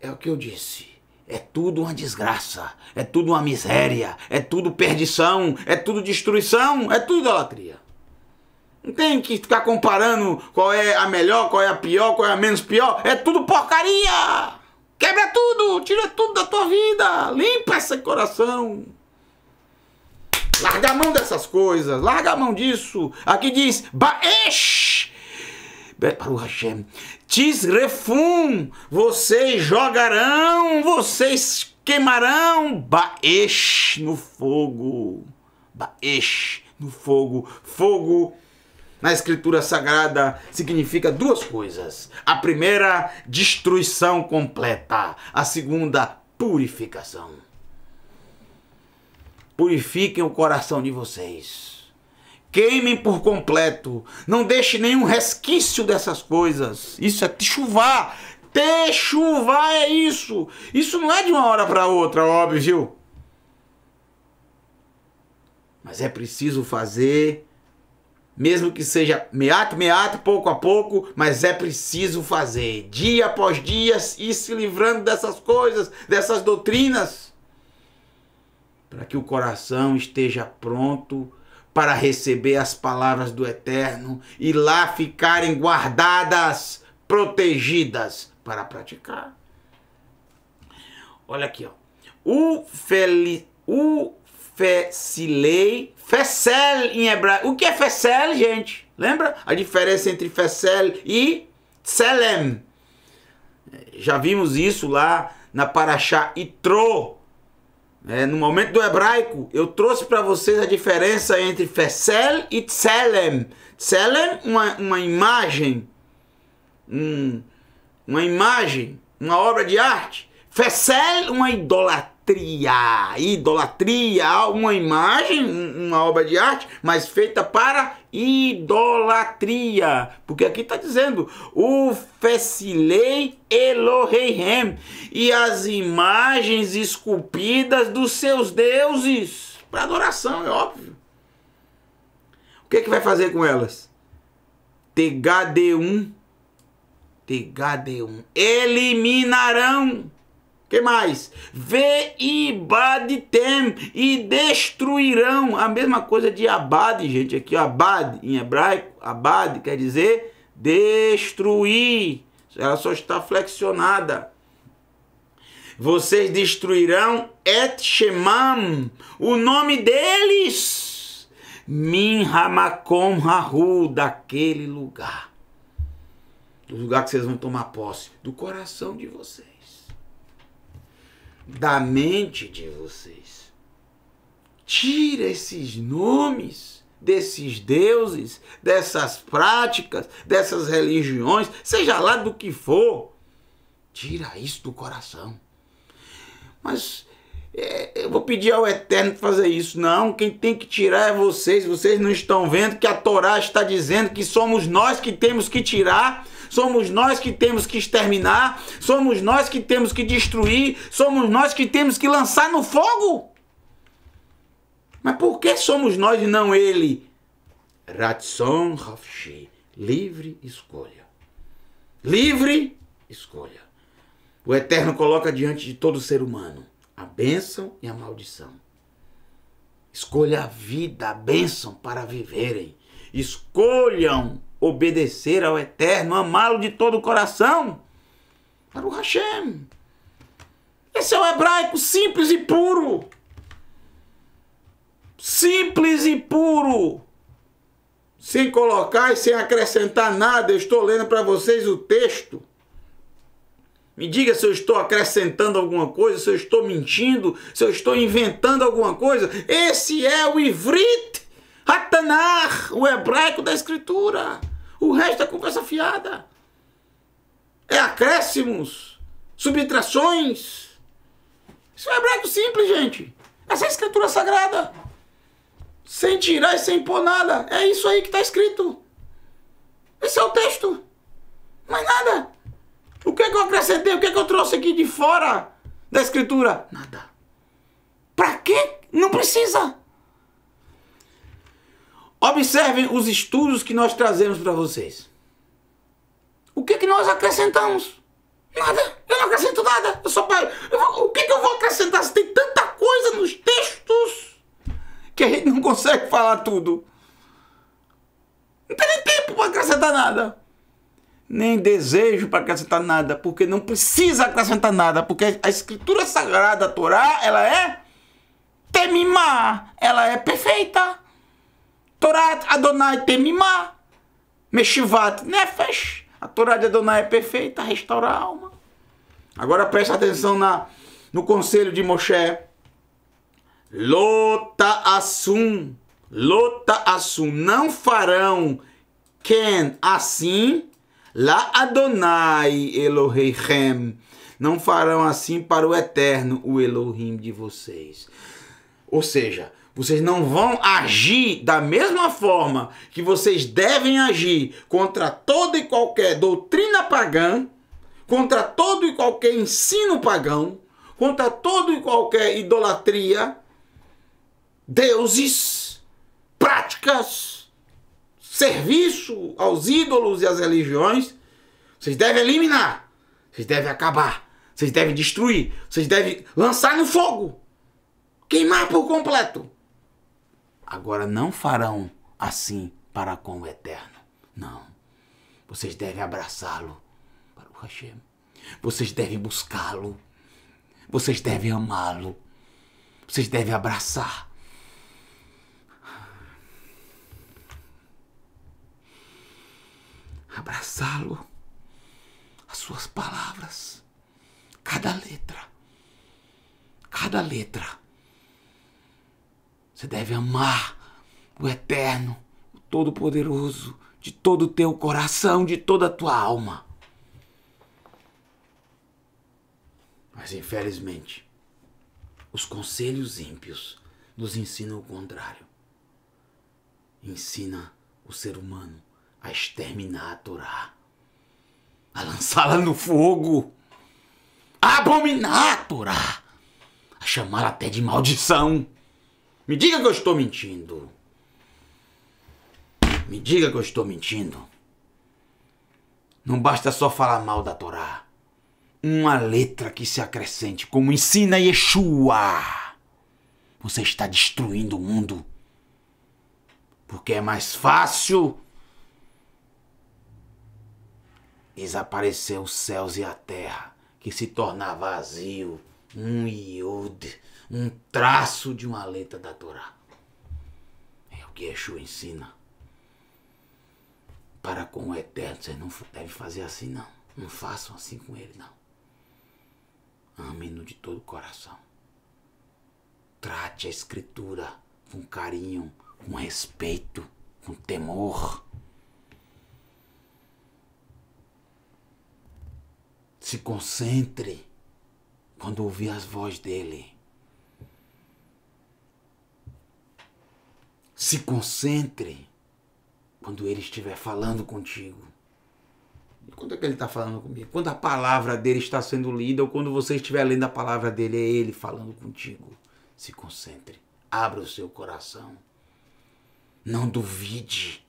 É o que eu disse. É tudo uma desgraça. É tudo uma miséria. É tudo perdição. É tudo destruição. É tudo idolatria. Não tem que ficar comparando qual é a melhor, qual é a pior, qual é a menos pior. É tudo porcaria! Quebra tudo! Tira tudo da tua vida! Limpa esse coração! Larga a mão dessas coisas, larga a mão disso. Aqui diz, Baesh, Beparu Hashem, Tisrefum, vocês jogarão, vocês queimarão, Baesh no fogo, Baesh no fogo, fogo na escritura sagrada significa duas coisas. A primeira, destruição completa. A segunda, purificação. Purifiquem o coração de vocês. Queimem por completo. Não deixe nenhum resquício dessas coisas. Isso é te chuvar. Te chuvar é isso. Isso não é de uma hora para outra, óbvio. Mas é preciso fazer mesmo que seja meato, meato, pouco a pouco, mas é preciso fazer, dia após dia, ir se livrando dessas coisas, dessas doutrinas para que o coração esteja pronto para receber as palavras do Eterno e lá ficarem guardadas, protegidas para praticar. Olha aqui, ó. O feli, o fesilei, fesel em hebraico. O que é fesel, gente? Lembra a diferença entre fesel e selem? Já vimos isso lá na Paraxá Itro, é, no momento do hebraico, eu trouxe para vocês a diferença entre Fesel e Tselem. Tselem, uma, uma imagem, um, uma imagem, uma obra de arte. Fesel, uma idolatria. Idolatria, uma imagem, uma obra de arte, mas feita para idolatria. Porque aqui está dizendo, o Fesilei Elohim e as imagens esculpidas dos seus deuses, para adoração, é óbvio. O que, é que vai fazer com elas? tgd 1 tgd 1 eliminarão que mais? Ve e baditem e destruirão. A mesma coisa de abad, gente. Aqui, abad em hebraico, abad quer dizer destruir. Ela só está flexionada. Vocês destruirão Et Shemam, o nome deles. Min Hamakom Hahu, daquele lugar. Do lugar que vocês vão tomar posse, do coração de vocês da mente de vocês. Tira esses nomes desses deuses, dessas práticas, dessas religiões, seja lá do que for. Tira isso do coração. Mas é, eu vou pedir ao Eterno fazer isso. Não, quem tem que tirar é vocês. Vocês não estão vendo que a Torá está dizendo que somos nós que temos que tirar, somos nós que temos que exterminar, somos nós que temos que destruir, somos nós que temos que lançar no fogo. Mas por que somos nós e não ele? Ratson Hafshi, livre escolha. Livre escolha. O Eterno coloca diante de todo ser humano a bênção e a maldição. Escolha a vida, a bênção para viverem. Escolham obedecer ao Eterno, amá-lo de todo o coração. Para o Hashem. Esse é o hebraico simples e puro. Simples e puro. Sem colocar e sem acrescentar nada, eu estou lendo para vocês o texto. Me diga se eu estou acrescentando alguma coisa, se eu estou mentindo, se eu estou inventando alguma coisa. Esse é o Ivrit Hatanar, o hebraico da escritura. O resto é conversa fiada. É acréscimos, subtrações. Isso é hebraico simples, gente. Essa é a escritura sagrada. Sem tirar e sem pôr nada. É isso aí que está escrito. Esse é o texto. Mais nada. O que é que eu acrescentei? O que é que eu trouxe aqui de fora da escritura? Nada. Para quê? Não precisa. Observem os estudos que nós trazemos para vocês. O que é que nós acrescentamos? Nada. Eu não acrescento nada. Eu só o que é que eu vou acrescentar se tem tanta coisa nos textos que a gente não consegue falar tudo? Não tem nem tempo para acrescentar nada nem desejo para acrescentar nada, porque não precisa acrescentar nada, porque a escritura sagrada, a Torá, ela é temimá, ela é perfeita. Torá Adonai temimá, meshivat nefesh, a Torá de Adonai é perfeita, restaura a alma. Agora presta atenção na, no conselho de Moshe. Lota assum, lota assum, não farão quem assim La Adonai Eloheichem. Não farão assim para o eterno, o Elohim de vocês. Ou seja, vocês não vão agir da mesma forma que vocês devem agir contra toda e qualquer doutrina pagã, contra todo e qualquer ensino pagão, contra todo e qualquer idolatria, deuses, práticas serviço aos ídolos e às religiões, vocês devem eliminar, vocês devem acabar, vocês devem destruir, vocês devem lançar no fogo, queimar por completo. Agora não farão assim para com o Eterno. Não. Vocês devem abraçá-lo para o Hashem. Vocês devem buscá-lo. Vocês devem amá-lo. Vocês devem abraçar abraçá-lo, as suas palavras, cada letra, cada letra. Você deve amar o Eterno, o Todo-Poderoso, de todo o teu coração, de toda a tua alma. Mas infelizmente, os conselhos ímpios nos ensinam o contrário. Ensina o ser humano a exterminar a Torá, a lançá-la no fogo, a abominar a Torá, a chamá-la até de maldição. Me diga que eu estou mentindo. Me diga que eu estou mentindo. Não basta só falar mal da Torá. Uma letra que se acrescente, como ensina Yeshua. Você está destruindo o mundo. Porque é mais fácil Desapareceu os céus e a terra, que se tornava vazio, um iod, um traço de uma letra da Torá. É o que Yeshua ensina. Para com o Eterno, vocês não devem fazer assim, não. Não façam assim com ele, não. Amem-no de todo o coração. Trate a Escritura com carinho, com respeito, com temor. Se concentre quando ouvir as vozes dele. Se concentre quando ele estiver falando contigo. E quando é que ele está falando comigo? Quando a palavra dele está sendo lida ou quando você estiver lendo a palavra dele, é ele falando contigo. Se concentre. Abra o seu coração. Não duvide.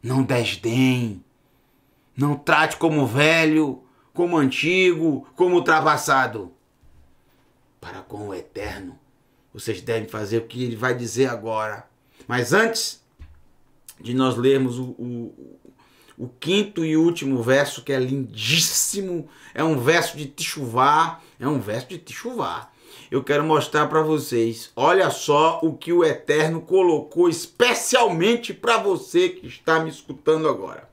Não desdém. Não trate como velho como antigo, como ultrapassado, para com o eterno. Vocês devem fazer o que ele vai dizer agora. Mas antes de nós lermos o, o, o quinto e último verso, que é lindíssimo, é um verso de Tichuvá, é um verso de Tichuvá. Eu quero mostrar para vocês. Olha só o que o Eterno colocou especialmente para você que está me escutando agora.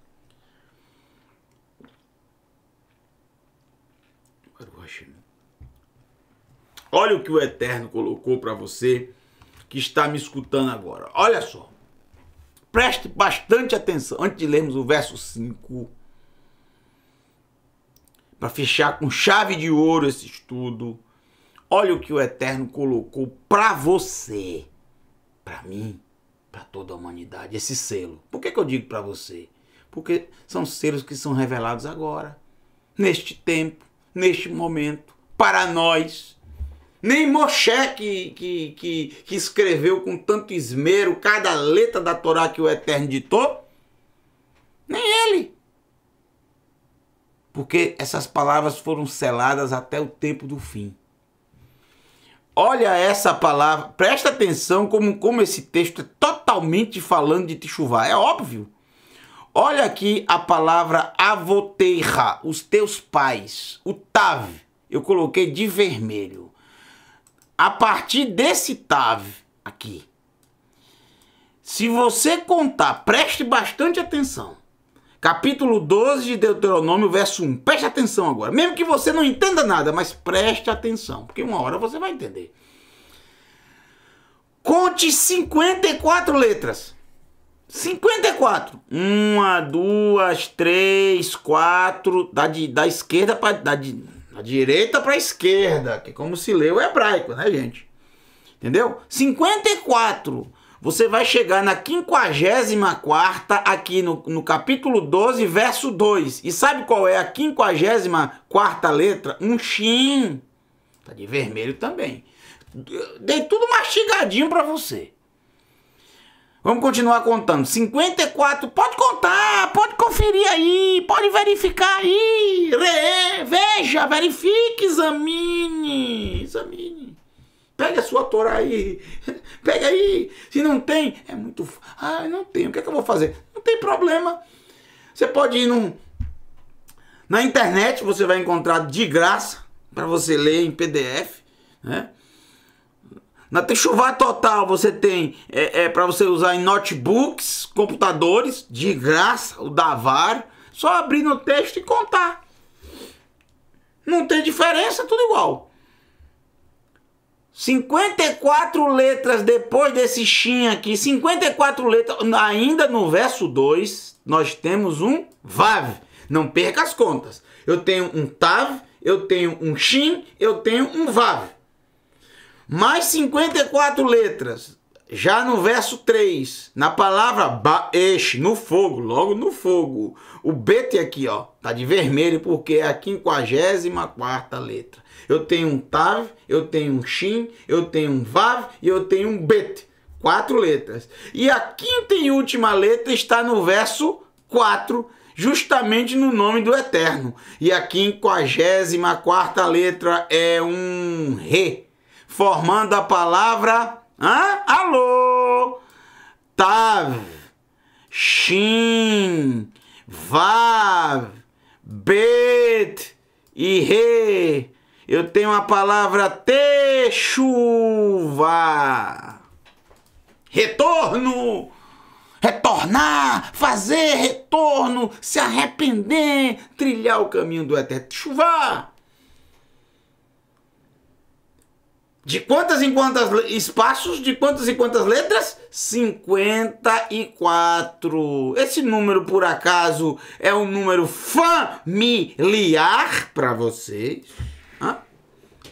Olha o que o Eterno colocou para você que está me escutando agora. Olha só. Preste bastante atenção antes de lermos o verso 5. Para fechar com chave de ouro esse estudo. Olha o que o Eterno colocou para você, para mim, para toda a humanidade, esse selo. Por que, que eu digo para você? Porque são selos que são revelados agora, neste tempo, neste momento, para nós nem Moshe que, que, que, que escreveu com tanto esmero cada letra da Torá que o Eterno ditou. Nem ele. Porque essas palavras foram seladas até o tempo do fim. Olha essa palavra, presta atenção como, como esse texto é totalmente falando de Teshuvah, é óbvio. Olha aqui a palavra avoteira, os teus pais, o tav, eu coloquei de vermelho a partir desse TAV aqui, se você contar, preste bastante atenção. Capítulo 12 de Deuteronômio, verso 1. Preste atenção agora. Mesmo que você não entenda nada, mas preste atenção, porque uma hora você vai entender. Conte 54 letras. 54. Uma, duas, três, quatro. Da, de, da esquerda para. Da, de, da direita para a esquerda, que como se lê o é hebraico, né, gente? Entendeu? 54. Você vai chegar na 54 aqui no, no capítulo 12, verso 2. E sabe qual é a 54 letra? Um shin. Tá de vermelho também. Dei tudo mastigadinho para você. Vamos continuar contando. 54. Pode contar, pode conferir aí, pode verificar aí. Re, veja, verifique, examine. Examine. Pega a sua Torá aí. Pega aí. Se não tem, é muito. Ah, não tem. O que é que eu vou fazer? Não tem problema. Você pode ir num. Na internet você vai encontrar de graça para você ler em PDF, né? Na Techuvá Total você tem é, é para você usar em notebooks, computadores, de graça, o Davar. Só abrir no texto e contar. Não tem diferença, tudo igual. 54 letras depois desse Shin aqui, 54 letras, ainda no verso 2, nós temos um Vav. Não perca as contas. Eu tenho um Tav, eu tenho um Shin, eu tenho um Vav mais 54 letras, já no verso 3, na palavra Baesh, no fogo, logo no fogo. O bete aqui, ó, tá de vermelho porque é a 54 letra. Eu tenho um Tav, eu tenho um Shin, eu tenho um Vav e eu tenho um Bet. Quatro letras. E a quinta e última letra está no verso 4, justamente no nome do Eterno. E a 54 quarta letra é um Re formando a palavra hã? alô, tav, shin, vav, bet e re. Eu tenho a palavra te chuva. Retorno! Retornar, fazer retorno, se arrepender, trilhar o caminho do eterno. Chuva. De quantas em quantas espaços? De quantas em quantas letras? 54. Esse número, por acaso, é um número familiar para vocês? Hã?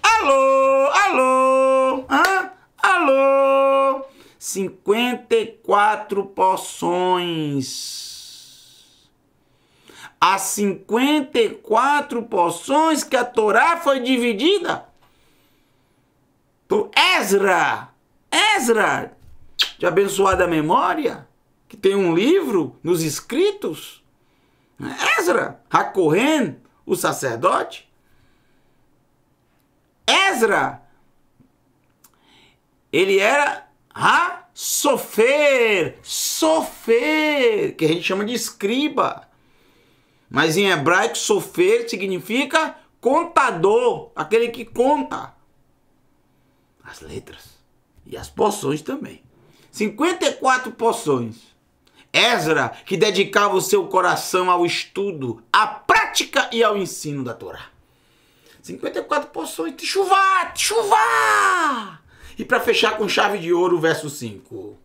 Alô, alô, hã? alô. 54 poções. As 54 poções que a Torá foi dividida. Por Ezra! Ezra! De abençoada memória, que tem um livro nos escritos. Ezra, Hakohen, o sacerdote. Ezra, ele era a sofer, sofer, que a gente chama de escriba. Mas em hebraico, sofer significa contador, aquele que conta as letras e as poções também. 54 poções. Ezra, que dedicava o seu coração ao estudo, à prática e ao ensino da Torá. 54 poções, Chuva, chuvar, chuvar! E para fechar com chave de ouro, verso 5.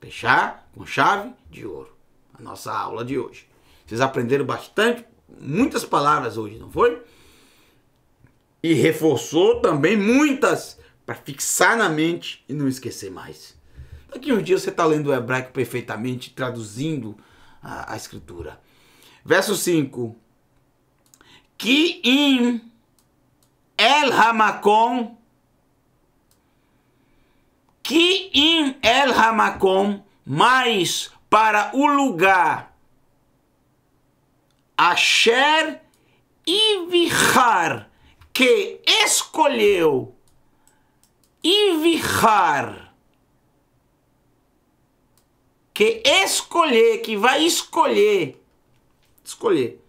Fechar com chave de ouro. A nossa aula de hoje. Vocês aprenderam bastante, muitas palavras hoje, não foi? E reforçou também muitas para fixar na mente e não esquecer mais. Daqui um dia você está lendo o hebraico perfeitamente, traduzindo a, a escritura. Verso 5. Que em el hamakom que em el hamakom mais para o lugar Asher e Vihar que escolheu Ivihar, que escolher, que vai escolher, escolher.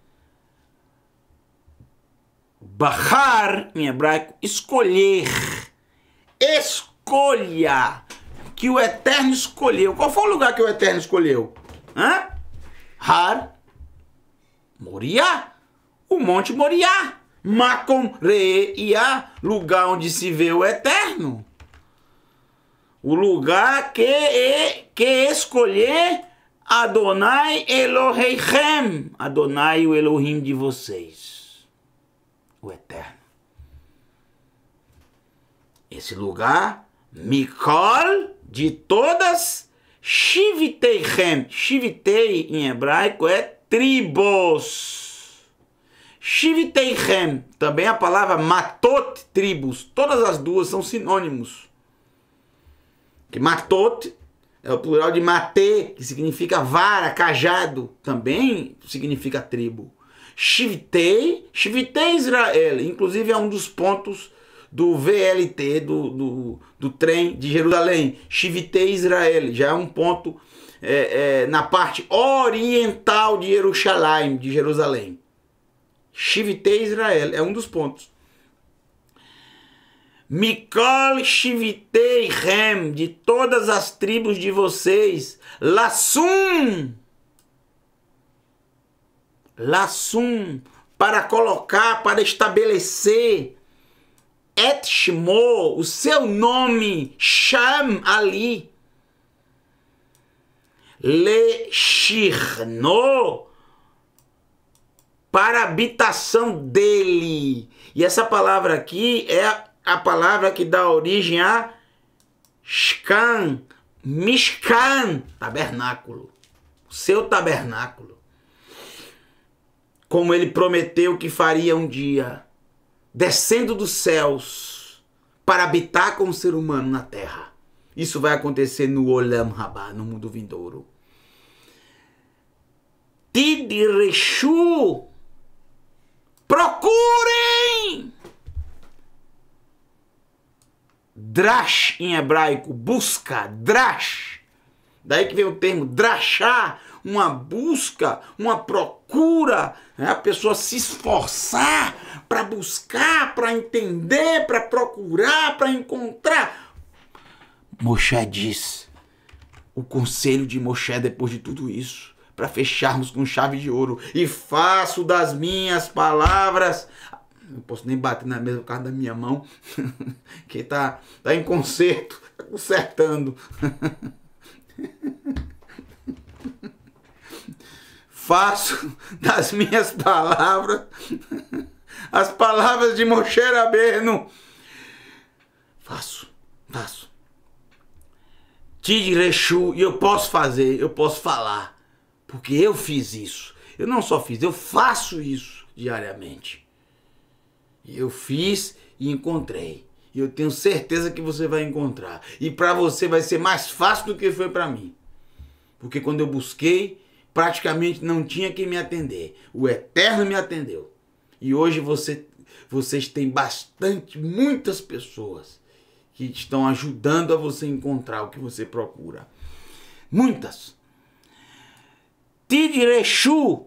Bahar, em hebraico, escolher, escolha, que o Eterno escolheu. Qual foi o lugar que o Eterno escolheu? Hã? Har, Moriá, o Monte Moriá. Macon Re e a lugar onde se vê o eterno. O lugar que, que escolher Adonai Elohim, Adonai o Elohim de vocês, o eterno. Esse lugar, Mikol, de todas, Shivteichem, Shivtei em hebraico é tribos. Shivteichem, também a palavra matot, tribos, todas as duas são sinônimos. Que matot é o plural de mate que significa vara, cajado, também significa tribo. Shivtei, Shivtei Israel, inclusive é um dos pontos do VLT, do, do, do trem de Jerusalém. Shivtei Israel, já é um ponto é, é, na parte oriental de Jerusalém, de Jerusalém. Shivtei Israel, é um dos pontos. Mikol Chivitei Rem, de todas as tribos de vocês, Lassum, Lassum, para colocar, para estabelecer, Etshmo, o seu nome, Sham ali, Lechirno, para a habitação dele. E essa palavra aqui é a palavra que dá origem a Shkan, Mishkan, tabernáculo. Seu tabernáculo. Como ele prometeu que faria um dia, descendo dos céus para habitar como ser humano na terra. Isso vai acontecer no Olam Rabá, no mundo vindouro. Tidirechu, Procurem! Drash em hebraico, busca, drash. Daí que vem o termo drachar, uma busca, uma procura, né? a pessoa se esforçar para buscar, para entender, para procurar, para encontrar. Moshe diz, o conselho de Moshe depois de tudo isso, para fecharmos com chave de ouro. E faço das minhas palavras. Não posso nem bater na mesa por causa da minha mão, que tá, tá em conserto, tá consertando. faço das minhas palavras as palavras de Moshe Rabbeinu. Faço, faço. Tigre e eu posso fazer, eu posso falar porque eu fiz isso. Eu não só fiz, eu faço isso diariamente. Eu fiz e encontrei. E eu tenho certeza que você vai encontrar. E para você vai ser mais fácil do que foi para mim. Porque quando eu busquei, praticamente não tinha quem me atender. O Eterno me atendeu. E hoje você, vocês têm bastante, muitas pessoas que estão ajudando a você encontrar o que você procura. Muitas. Tidirexu,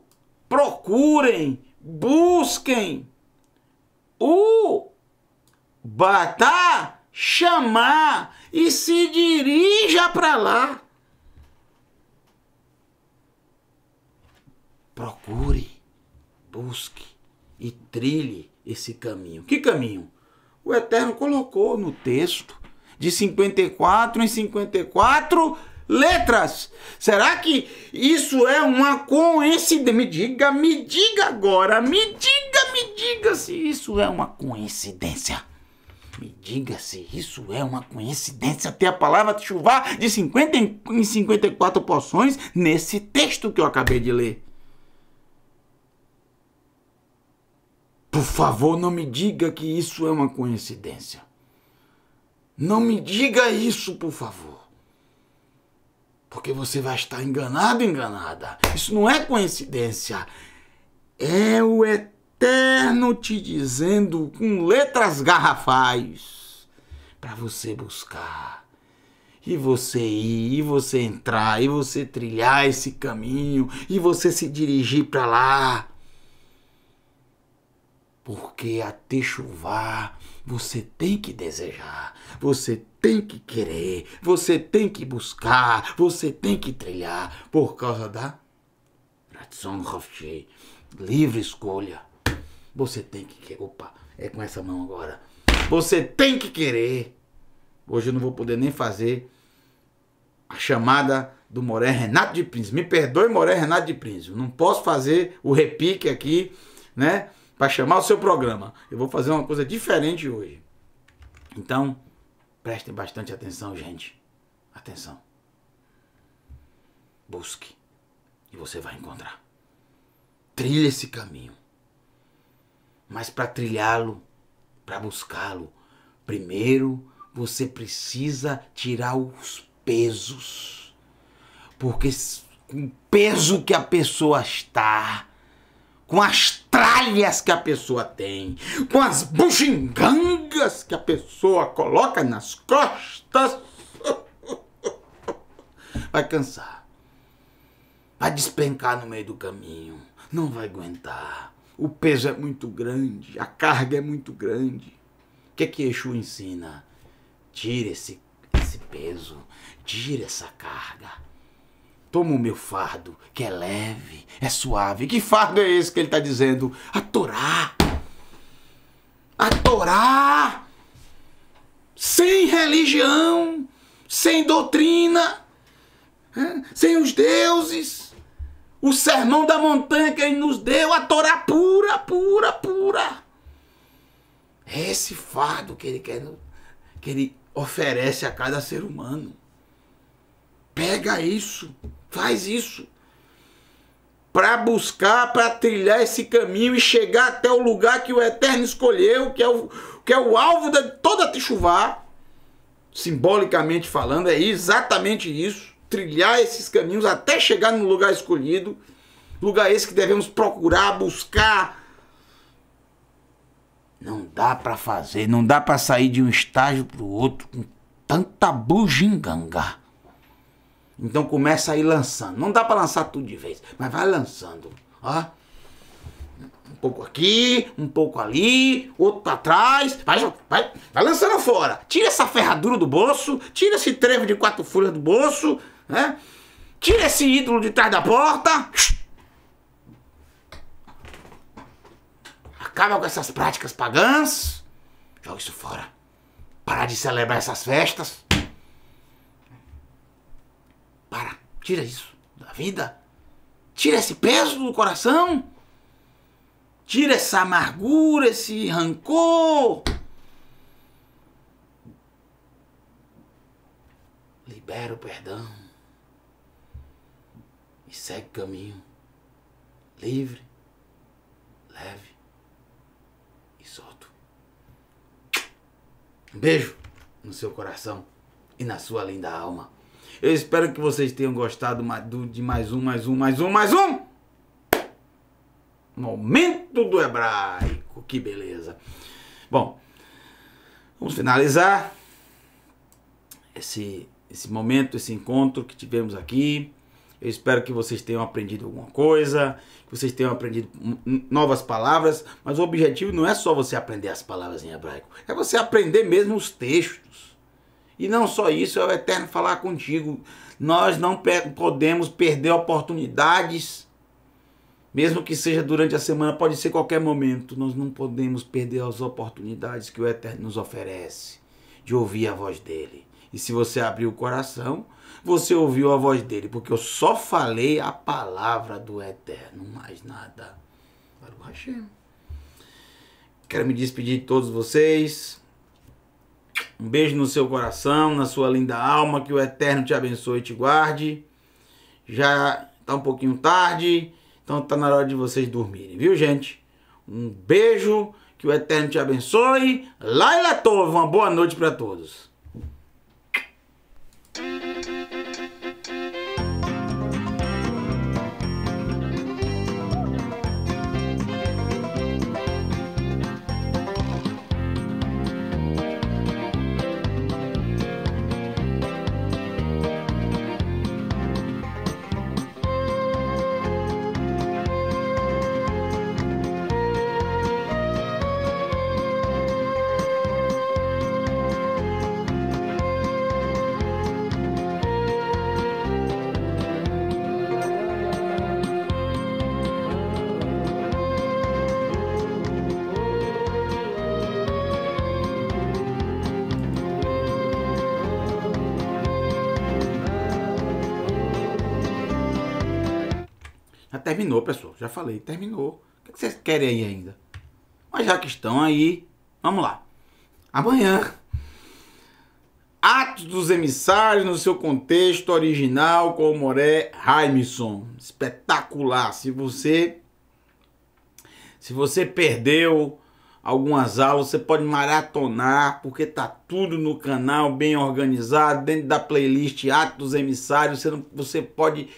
procurem, busquem o Batá chamar e se dirija para lá. Procure, busque e trilhe esse caminho. Que caminho? O Eterno colocou no texto de 54 em 54 letras. Será que isso é uma coincidência? Me diga, me diga agora, me diga, me diga se isso é uma coincidência. Me diga se isso é uma coincidência ter a palavra chuva de 50 em 54 porções nesse texto que eu acabei de ler. Por favor, não me diga que isso é uma coincidência. Não me diga isso, por favor. Porque você vai estar enganado, enganada. Isso não é coincidência. É o Eterno te dizendo com letras garrafais para você buscar. E você ir, e você entrar, e você trilhar esse caminho, e você se dirigir para lá porque até chover você tem que desejar, você tem que querer, você tem que buscar, você tem que trilhar por causa da Ratson Rothschild, livre escolha. Você tem que querer. Opa, é com essa mão agora. Você tem que querer. Hoje eu não vou poder nem fazer a chamada do Moré Renato de Príncipe. Me perdoe, Moré Renato de Príncipe. Não posso fazer o repique aqui, né? Para chamar o seu programa. Eu vou fazer uma coisa diferente hoje. Então, Prestem bastante atenção, gente. Atenção. Busque e você vai encontrar. Trilhe esse caminho. Mas para trilhá-lo, para buscá-lo, primeiro você precisa tirar os pesos. Porque com o peso que a pessoa está, com as tralhas que a pessoa tem, com as bugigangas que a pessoa coloca nas costas, vai cansar. Vai despencar no meio do caminho. Não vai aguentar. O peso é muito grande, a carga é muito grande. O que é que Exu ensina? Tire esse, esse peso, tire essa carga. Toma o meu fardo, que é leve, é suave. Que fardo é esse que ele está dizendo? A Torá! A Torá! Sem religião, sem doutrina, sem os deuses. O sermão da montanha que ele nos deu, a Torá pura, pura, pura. É esse fardo que ele quer, que ele oferece a cada ser humano. Pega isso. Faz isso. Para buscar, para trilhar esse caminho e chegar até o lugar que o Eterno escolheu, que é o, que é o alvo de toda a Techuvá. Simbolicamente falando, é exatamente isso. Trilhar esses caminhos até chegar no lugar escolhido. Lugar esse que devemos procurar, buscar. Não dá para fazer, não dá para sair de um estágio para o outro com tanta buginganga. Então começa a ir lançando. Não dá para lançar tudo de vez, mas vai lançando. Ó. Um pouco aqui, um pouco ali, outro para trás. Vai, vai, vai lançando fora. Tira essa ferradura do bolso, tira esse trevo de quatro folhas do bolso, né? Tira esse ídolo de trás da porta. Acaba com essas práticas pagãs. Joga isso fora. Parar de celebrar essas festas. Para, tira isso da vida. Tira esse peso do coração. Tira essa amargura, esse rancor. Libera o perdão. E segue o caminho. Livre, leve e solto. Um beijo no seu coração e na sua linda alma. Eu espero que vocês tenham gostado de mais um, mais um, mais um, mais um. Momento do hebraico, que beleza. Bom, vamos finalizar esse, esse momento, esse encontro que tivemos aqui. Eu espero que vocês tenham aprendido alguma coisa, que vocês tenham aprendido novas palavras, mas o objetivo não é só você aprender as palavras em hebraico, é você aprender mesmo os textos. E não só isso, é o eterno falar contigo. Nós não podemos perder oportunidades, mesmo que seja durante a semana, pode ser qualquer momento. Nós não podemos perder as oportunidades que o eterno nos oferece de ouvir a voz dele. E se você abrir o coração, você ouviu a voz dele, porque eu só falei a palavra do eterno, mais nada. Quero me despedir de todos vocês. Um beijo no seu coração, na sua linda alma, que o Eterno te abençoe e te guarde. Já tá um pouquinho tarde, então tá na hora de vocês dormirem, viu, gente? Um beijo, que o Eterno te abençoe. Laila Tova, uma boa noite para todos. terminou, pessoal. Já falei, terminou. O é que vocês querem aí ainda? Mas já que estão aí, vamos lá. Amanhã. Atos dos Emissários no seu contexto original com o Moré Raimisson. Espetacular. Se você se você perdeu algumas aulas, você pode maratonar, porque tá tudo no canal bem organizado, dentro da playlist Atos dos Emissários, você, não, você pode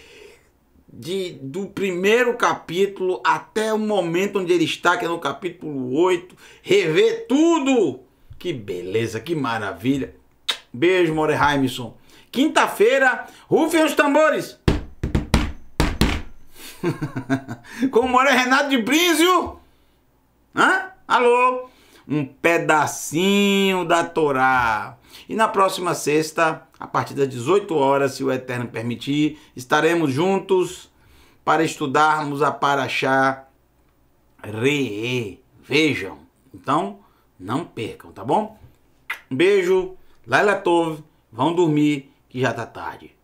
de, do primeiro capítulo até o momento onde ele está, que é no capítulo 8, rever tudo. Que beleza, que maravilha. Beijo, Moreheimson. Quinta-feira, rufem os tambores. Com o More Renato de Brizio. Hã? Alô? Um pedacinho da Torá. E na próxima sexta a partir das 18 horas, se o Eterno permitir, estaremos juntos para estudarmos a Paraxá re. Vejam. Então, não percam, tá bom? Um beijo, Laila Tov, vão dormir que já tá tarde.